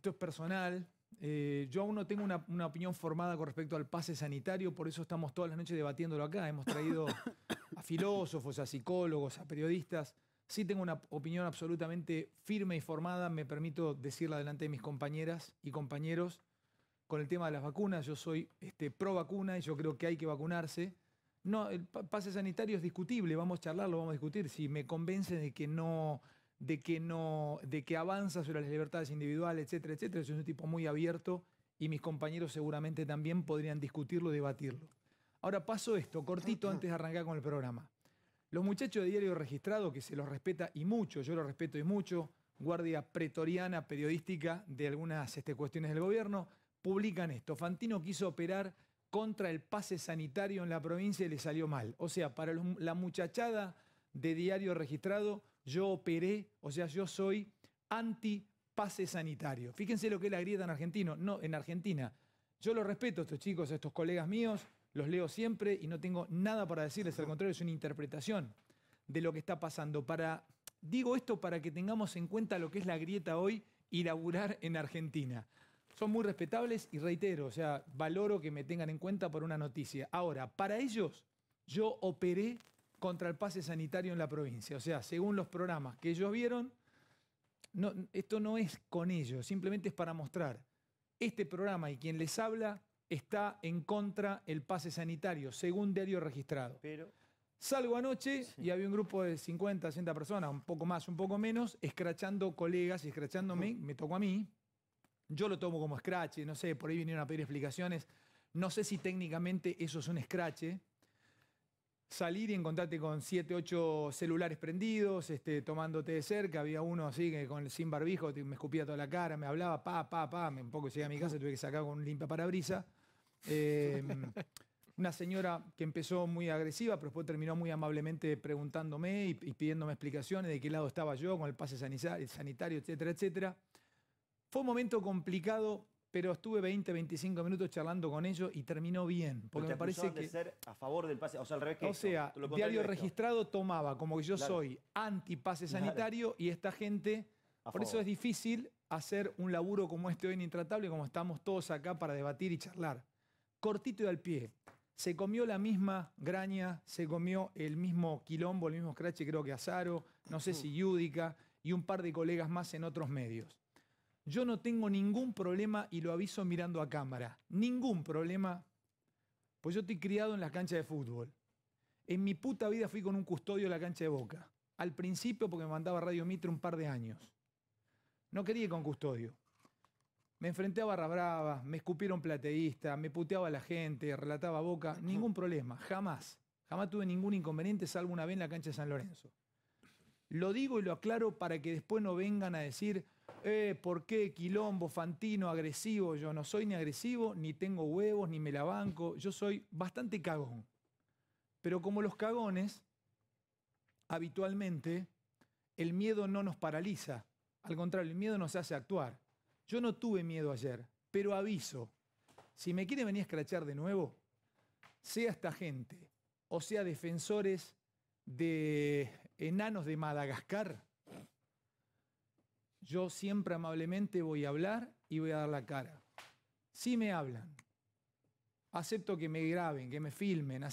Esto es personal. Eh, yo aún no tengo una, opinión formada con respecto al pase sanitario, por eso estamos todas las noches debatiéndolo acá. Hemos traído a filósofos, a psicólogos, a periodistas. Sí tengo una opinión absolutamente firme y formada, me permito decirla delante de mis compañeras y compañeros, con el tema de las vacunas. Yo soy este, pro vacuna y yo creo que hay que vacunarse. No, el pase sanitario es discutible, vamos a charlarlo, vamos a discutir. Si me convence de que no de que, no, de que avanza sobre las libertades individuales, etcétera, etcétera. Es un tipo muy abierto y mis compañeros seguramente también podrían discutirlo, debatirlo. Ahora paso esto, cortito antes de arrancar con el programa. Los muchachos de Diario Registrado, que se los respeta y mucho, yo los respeto y mucho, guardia pretoriana periodística de algunas este, cuestiones del gobierno, publican esto. Fantino quiso operar contra el pase sanitario en la provincia y le salió mal. O sea, para la muchachada de Diario Registrado, yo operé, o sea, yo soy anti pase sanitario. Fíjense lo que es la grieta en argentino, no en Argentina. Yo los respeto estos chicos, estos colegas míos, los leo siempre y no tengo nada para decirles, al contrario, es una interpretación de lo que está pasando. Para, digo esto para que tengamos en cuenta lo que es la grieta hoy y laburar en Argentina. Son muy respetables y reitero, o sea, valoro que me tengan en cuenta por una noticia. Ahora, para ellos, yo operé contra el pase sanitario en la provincia. O sea, según los programas que ellos vieron, esto no es con ellos, simplemente es para mostrar. Este programa y quien les habla está en contra el pase sanitario, según diario registrado. Pero... Salgo anoche y había un grupo de 50, 60 personas, un poco más, un poco menos, escrachando colegas y escrachándome, me tocó a mí. Yo lo tomo como escrache, no sé, por ahí vinieron a pedir explicaciones. No sé si técnicamente eso es un escrache, salir y encontrarte con 7, 8 celulares prendidos, este, tomándote de cerca. Había uno así que con, sin barbijo me escupía toda la cara, me hablaba, pa, pa, pa. Me, un poco llegué a mi casa, tuve que sacar con un limpia parabrisa. Em, una señora que empezó muy agresiva, pero después terminó muy amablemente preguntándome y, y pidiéndome explicaciones de qué lado estaba yo con el pase sanitario, etcétera, etcétera. Fue un momento complicado pero estuve 20, 25 minutos charlando con ellos y terminó bien. Porque me parece que. ser a favor del pase, o sea, al revés que O diario registrado tomaba como que yo soy soy pase sanitario y esta gente. por eso es difícil hacer un laburo como este hoy en Intratable, como estamos todos acá para debatir y charlar. Cortito y al pie. Se comió la misma graña, se comió el mismo quilombo, el mismo crache creo que Azaro, no sé si Yúdica y un par de colegas más en otros medios. Yo no tengo ningún problema y lo aviso mirando a cámara. Ningún problema. Pues yo estoy criado en la cancha de fútbol. En mi puta vida fui con un custodio a la cancha de Boca. Al principio porque me mandaba Radio Mitre un par de años. No quería ir con custodio. Me enfrenté a Barra Brava, me escupieron plateísta, me puteaba la gente, relataba Boca. Ningún problema, jamás. Jamás tuve ningún inconveniente salvo una vez en la cancha de San Lorenzo. Lo digo y lo aclaro para que después no vengan a decir eh, ¿por qué quilombo, fantino, agresivo? Yo no soy ni agresivo, ni tengo huevos, ni me la banco. Yo soy bastante cagón. Pero como los cagones, habitualmente el miedo no nos paraliza. Al contrario, el miedo nos hace actuar. Yo no tuve miedo ayer, pero aviso. Si me quiere venir a escrachar de nuevo, sea esta gente o sea defensores de enanos de Madagascar, yo siempre amablemente voy a hablar y voy a dar la cara. Si me hablan, acepto que me graben, que me filmen,